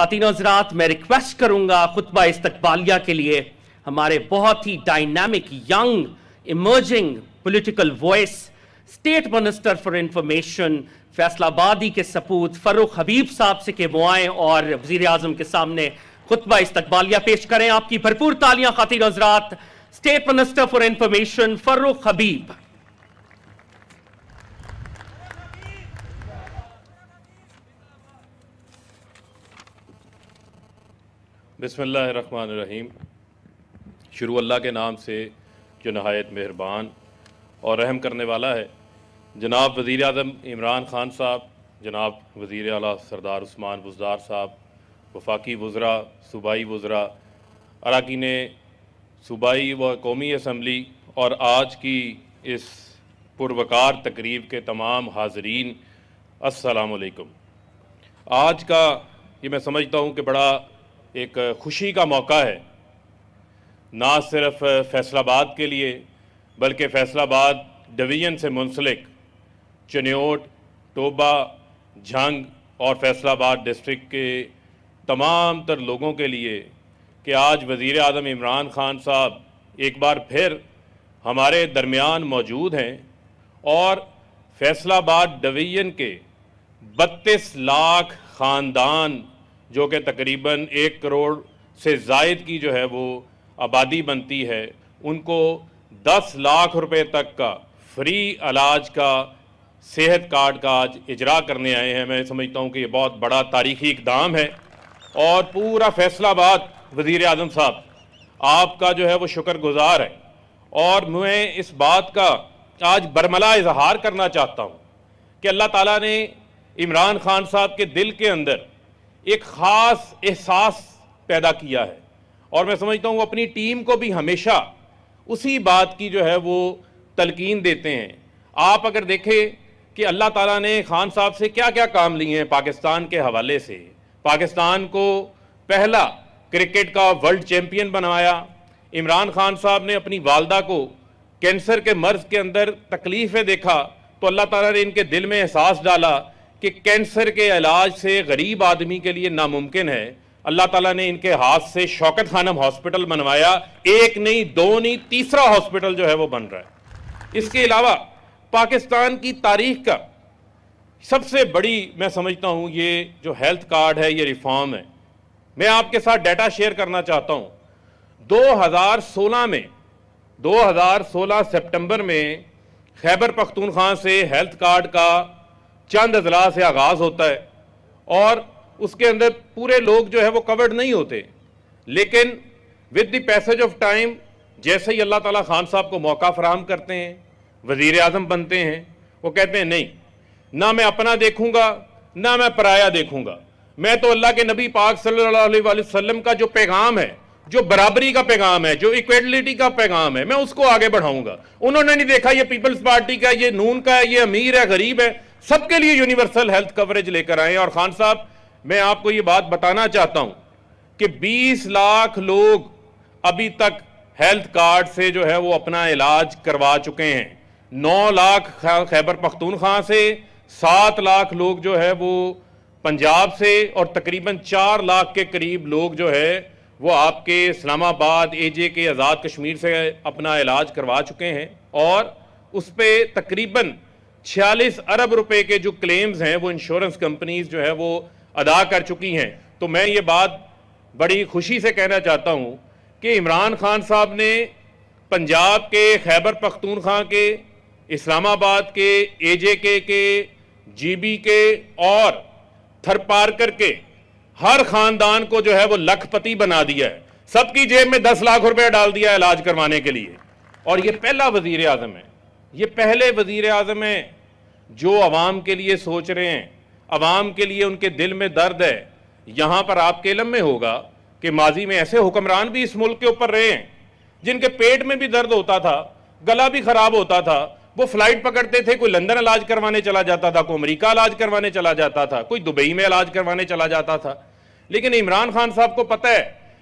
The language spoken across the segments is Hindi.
खातिन हजरात मैं रिक्वेस्ट करूंगा खुतबा इस्तबालिया के लिए हमारे बहुत ही dynamic young emerging political voice state minister for information फैसलाबादी के सपूत फरुख़ हबीब साहब से के वो और वजीर अजम के सामने खुतबा इस्तबालिया पेश करें आपकी भरपूर तालियां खातिन हजरात state minister for information Farrukh Habib बसमीम शुरू अल्लाह के नाम से जो नहायत मेहरबान और रहम करने वाला है जनाब वज़ी अजम इमरान ख़ान साहब जनाब वज़ी अला सरदार उस्मान बुजदार साहब वफाकी वज़रा सूबाई वज़रा अरकिन सूबाई व कौमी असम्बली और आज की इस पुरवकार तकरीब के तमाम हाजरीन असलकम आज का ये मैं समझता हूँ कि बड़ा एक खुशी का मौका है ना सिर्फ फैसलाबाद के लिए बल्कि फैसलाबाद डिवीज़न से मुंसलिक चनेट टोबा झंग और फैसलाबाद डिस्ट्रिक्ट के तमाम तर लोगों के लिए कि आज वज़ी अजम इमरान ख़ान साहब एक बार फिर हमारे दरमियान मौजूद हैं और फैसलाबाद डिवीज़न के बत्तीस लाख ख़ानदान जो कि तकरीबन एक करोड़ से जायद की जो है वो आबादी बनती है उनको दस लाख रुपए तक का फ्री इलाज का सेहत कार्ड का आज इजरा करने आए हैं मैं समझता हूँ कि ये बहुत बड़ा तारीखी इकदाम है और पूरा फैसलाबाद वज़ी अजम साहब आपका जो है वो शुक्र गुज़ार है और मैं इस बात का आज बरमला इजहार करना चाहता हूँ कि अल्लाह ताला ने इमरान खान साहब के दिल के अंदर एक ख़ास एहसास पैदा किया है और मैं समझता हूँ वो अपनी टीम को भी हमेशा उसी बात की जो है वो तलकीन देते हैं आप अगर देखें कि अल्लाह ताला ने खान साहब से क्या क्या काम लिए हैं पाकिस्तान के हवाले से पाकिस्तान को पहला क्रिकेट का वर्ल्ड चैम्पियन बनवाया इमरान खान साहब ने अपनी वालदा को कैंसर के मर्ज के अंदर तकलीफ़ें देखा तो अल्लाह ताला ने इनके दिल में एहसास डाला कि कैंसर के इलाज से गरीब आदमी के लिए नामुमकिन है अल्लाह ताला ने इनके हाथ से शौकत खानम हॉस्पिटल बनवाया एक नहीं दो नहीं तीसरा हॉस्पिटल जो है वो बन रहा है इसके अलावा पाकिस्तान की तारीख का सबसे बड़ी मैं समझता हूँ ये जो हेल्थ कार्ड है ये रिफॉर्म है मैं आपके साथ डाटा शेयर करना चाहता हूँ 2016 में 2016 सितंबर में खैबर पख्तूनख्वा से हेल्थ कार्ड का चंद अजला से आगाज़ होता है और उसके अंदर पूरे लोग जो है वो कवर्ड नहीं होते लेकिन with the passage of time जैसे ही अल्लाह ताला खान साहब को मौका फराहम करते हैं वज़ी अजम बनते हैं वो कहते हैं नहीं ना मैं अपना देखूँगा ना मैं पराया देखूँगा मैं तो अल्लाह के नबी पाक सल्लल्लाहु अलैहि वसल्लम का जो पैगाम है जो बराबरी का पैगाम है जो इक्वेलिटी का पैगाम है मैं उसको आगे बढ़ाऊंगा उन्होंने नहीं देखा ये पीपल्स पार्टी का ये नून का है ये अमीर है गरीब है सबके लिए यूनिवर्सल हेल्थ कवरेज लेकर आए और खान साहब मैं आपको ये बात बताना चाहता हूं कि 20 लाख लोग अभी तक हेल्थ कार्ड से जो है वो अपना इलाज करवा चुके हैं 9 लाख खैबर पख्तूनख्वा से 7 लाख लोग जो है वो पंजाब से और तकरीबन 4 लाख के करीब लोग जो है वो आपके इस्लामाबाद एजे के आज़ाद कश्मीर से अपना इलाज करवा चुके हैं और उस पर तकरीबन छियालीस अरब रुपए के जो क्लेम्स हैं वो इंश्योरेंस कंपनीज जो है वो अदा कर चुकी हैं तो मैं ये बात बड़ी खुशी से कहना चाहता हूँ कि इमरान खान साहब ने पंजाब के खैबर पख्तूनख्वा के इस्लामाबाद के एजेके के जीबी के और थरपारकर के हर खानदान को जो है वो लखपति बना दिया है सबकी जेब में दस लाख रुपया डाल दिया है इलाज करवाने के लिए और ये पहला वजीर आजम है ये पहले वजीर आजम है जो आवाम के लिए सोच रहे हैं आवाम के लिए उनके दिल में दर्द है यहाँ पर आपके इलम में होगा कि माजी में ऐसे हुक्मरान भी इस मुल्क के ऊपर रहे हैं जिनके पेट में भी दर्द होता था गला भी ख़राब होता था वो फ्लाइट पकड़ते थे कोई लंदन इलाज करवाने चला जाता था कोई अमरीका इलाज करवाने चला जाता था कोई दुबई में इलाज करवाने चला जाता था लेकिन इमरान खान साहब को पता है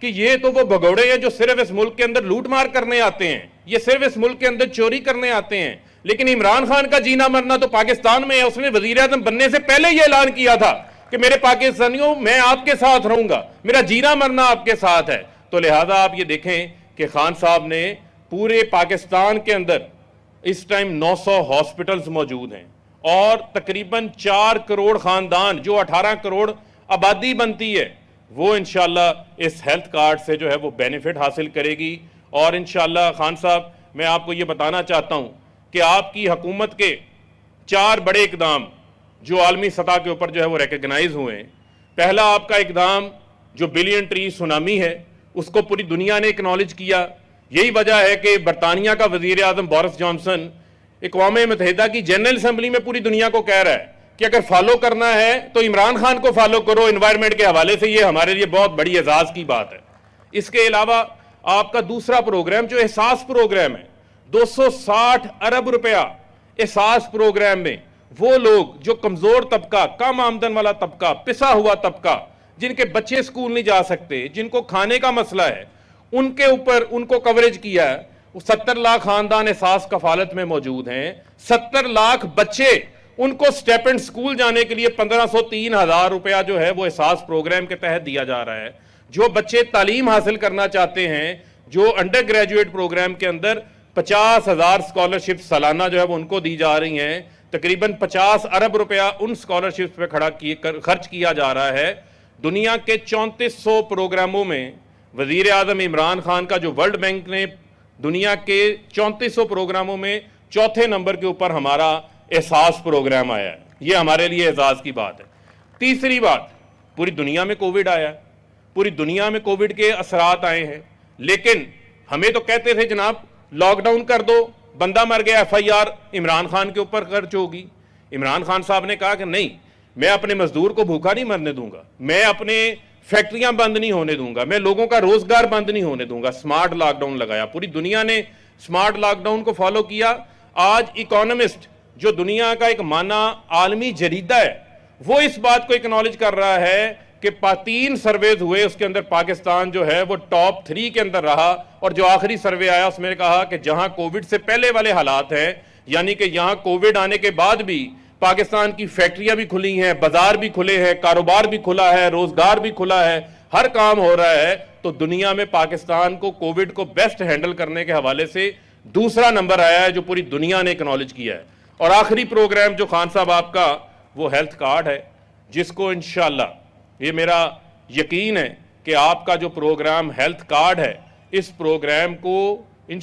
कि ये तो वो भगौड़े हैं जो सिर्फ इस मुल्क के अंदर लूट मार करने आते हैं ये सिर्फ इस मुल्क के अंदर चोरी करने आते हैं लेकिन इमरान खान का जीना मरना तो पाकिस्तान में है उसने वजीर अजम बनने से पहले यह ऐलान किया था कि मेरे पाकिस्तानियों मैं आपके साथ रहूंगा मेरा जीना मरना आपके साथ है तो लिहाजा आप ये देखें कि खान साहब ने पूरे पाकिस्तान के अंदर इस टाइम 900 हॉस्पिटल्स मौजूद हैं और तकरीबन चार करोड़ खानदान जो 18 करोड़ आबादी बनती है वो इनशाला इस हेल्थ कार्ड से जो है वो बेनिफिट हासिल करेगी और इनशाला खान साहब मैं आपको ये बताना चाहता हूँ कि आपकी हकूमत के चार बड़े इकदाम जो आलमी सतह के ऊपर जो है वो रिकगनाइज हुए हैं पहला आपका इकदाम जो बिलियन ट्री सुनामी है उसको पूरी दुनिया ने एक्नॉलेज किया यही वजह है कि बरतानिया का वजीर अजम बोरिस जॉनसन अकवा मतहदा की जनरल असम्बली में पूरी दुनिया को कह रहा है कि अगर फॉलो करना है तो इमरान खान को फॉलो करो इन्वायरमेंट के हवाले से ये हमारे लिए बहुत बड़ी एजाज़ की बात है इसके अलावा आपका दूसरा प्रोग्राम जो एहसास प्रोग्राम है 260 अरब रुपया एहसास प्रोग्राम में वो लोग जो कमज़ोर तबका कम आमदन वाला तबका पिसा हुआ तबका जिनके बच्चे स्कूल नहीं जा सकते जिनको खाने का मसला है उनके ऊपर उनको कवरेज किया है सत्तर लाख खानदान एहसास कफालत में मौजूद हैं सत्तर लाख बच्चे उनको स्टेप एंड स्कूल जाने के लिए पंद्रह सौ तीन हजार रुपया जो है वो एहसास प्रोग्राम के तहत दिया जा रहा है जो बच्चे तालीम हासिल करना चाहते हैं जो अंडर ग्रेजुएट प्रोग्राम के अंदर पचास हज़ार स्कॉलरशिप सालाना जो है वो उनको दी जा रही हैं तकरीबन पचास अरब रुपया उन स्कॉलरशिप पे खड़ा किए कर खर्च किया जा रहा है दुनिया के चौंतीस सौ प्रोग्रामों में वज़ी अजम इमरान खान का जो वर्ल्ड बैंक ने दुनिया के चौंतीस सौ प्रोग्रामों में चौथे नंबर के ऊपर हमारा एहसास प्रोग्राम आया है ये हमारे लिए एजाज़ की बात है तीसरी बात पूरी दुनिया में कोविड आया पूरी दुनिया में कोविड के असरात आए हैं लेकिन हमें तो कहते थे जनाब लॉकडाउन कर दो बंदा मर गया एफआईआर इमरान खान के ऊपर खर्च होगी इमरान खान साहब ने कहा कि नहीं मैं अपने मजदूर को भूखा नहीं मरने दूंगा मैं अपने फैक्ट्रियां बंद नहीं होने दूंगा मैं लोगों का रोजगार बंद नहीं होने दूंगा स्मार्ट लॉकडाउन लगाया पूरी दुनिया ने स्मार्ट लॉकडाउन को फॉलो किया आज इकोनॉमिस्ट जो दुनिया का एक माना आलमी जरीदा है वो इस बात को एक्नॉलेज कर रहा है कि तीन सर्वेज हुए उसके अंदर पाकिस्तान जो है वो टॉप थ्री के अंदर रहा और जो आखिरी सर्वे आया उसमें कहा कि जहां कोविड से पहले वाले हालात हैं यानी कि यहां कोविड आने के बाद भी पाकिस्तान की फैक्ट्रियां भी खुली हैं बाजार भी खुले हैं कारोबार भी खुला है रोजगार भी खुला है हर काम हो रहा है तो दुनिया में पाकिस्तान को कोविड को बेस्ट हैंडल करने के हवाले से दूसरा नंबर आया है जो पूरी दुनिया ने एक्नॉलेज किया है और आखिरी प्रोग्राम जो खान साहब आपका वो हेल्थ कार्ड है जिसको इनशाला ये मेरा यकीन है कि आपका जो प्रोग्राम हेल्थ कार्ड है इस प्रोग्राम को इन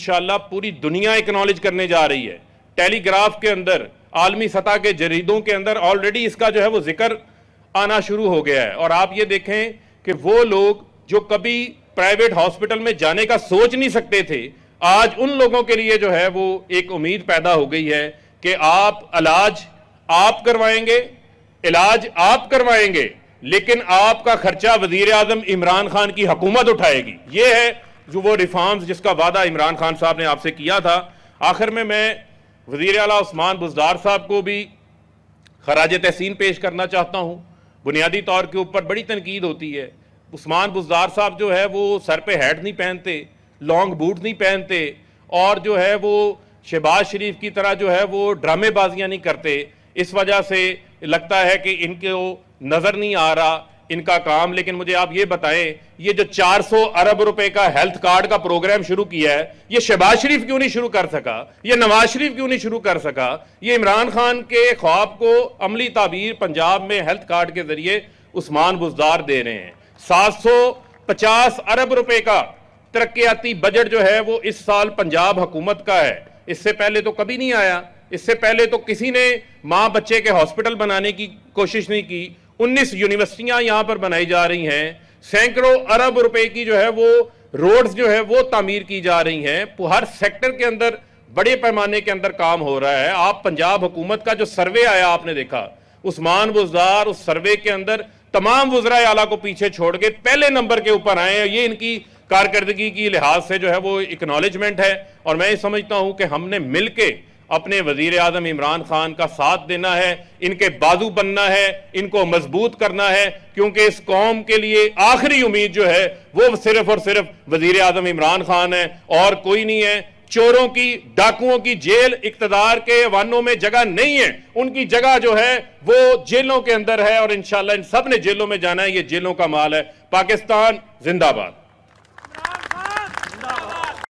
पूरी दुनिया एक्नॉलेज करने जा रही है टेलीग्राफ के अंदर आलमी सतह के जरीदों के अंदर ऑलरेडी इसका जो है वो जिक्र आना शुरू हो गया है और आप ये देखें कि वो लोग जो कभी प्राइवेट हॉस्पिटल में जाने का सोच नहीं सकते थे आज उन लोगों के लिए जो है वो एक उम्मीद पैदा हो गई है कि आप इलाज आप करवाएंगे इलाज आप करवाएंगे लेकिन आपका खर्चा वजीर अजम इमरान खान की हकूमत उठाएगी ये है जो वो रिफॉर्म्स जिसका वादा इमरान खान साहब ने आपसे किया था आखिर में मैं वजीर अला उस्मान बुजदार साहब को भी खराज तहसीन पेश करना चाहता हूँ बुनियादी तौर के ऊपर बड़ी तनकीद होती है उस्मान बुजदार साहब जो है वो सर पे हैट नहीं पहनते लॉन्ग बूट नहीं पहनते और जो है वो शहबाज शरीफ की तरह जो है वो ड्रामेबाजियाँ नहीं करते इस वजह से लगता है कि इनको नज़र नहीं आ रहा इनका काम लेकिन मुझे आप ये बताएं ये जो 400 अरब रुपए का हेल्थ कार्ड का प्रोग्राम शुरू किया है ये शहबाज शरीफ क्यों नहीं शुरू कर सका ये नवाज शरीफ क्यों नहीं शुरू कर सका ये इमरान खान के ख्वाब को अमली ताबीर पंजाब में हेल्थ कार्ड के जरिए उस्मान बुजदार दे रहे हैं 750 अरब रुपए का तरक्याती बजट जो है वो इस साल पंजाब हुकूमत का है इससे पहले तो कभी नहीं आया इससे पहले तो किसी ने माँ बच्चे के हॉस्पिटल बनाने की कोशिश नहीं की 19 यूनिवर्सिटियां यहां पर बनाई जा रही हैं सैकड़ों अरब रुपए की जो है वो रोड्स जो है वो तामीर की जा रही हैं हर सेक्टर के अंदर बड़े पैमाने के अंदर काम हो रहा है आप पंजाब हुकूमत का जो सर्वे आया आपने देखा उस्मान बुजार उस सर्वे के अंदर तमाम वजरा आला को पीछे छोड़ के पहले नंबर के ऊपर आए हैं ये इनकी कारकर्दगी की लिहाज से जो है वो इकनॉलेजमेंट है और मैं ये समझता हूँ कि हमने मिल अपने वजीर आजम इमरान खान का साथ देना है इनके बाजू बनना है इनको मजबूत करना है क्योंकि इस कौम के लिए आखिरी उम्मीद जो है वो सिर्फ और सिर्फ वजीर आजम इमरान खान है और कोई नहीं है चोरों की डाकुओं की जेल इकतदार के वनों में जगह नहीं है उनकी जगह जो है वो जेलों के अंदर है और इन इन सब ने जेलों में जाना है ये जेलों का माल है पाकिस्तान जिंदाबाद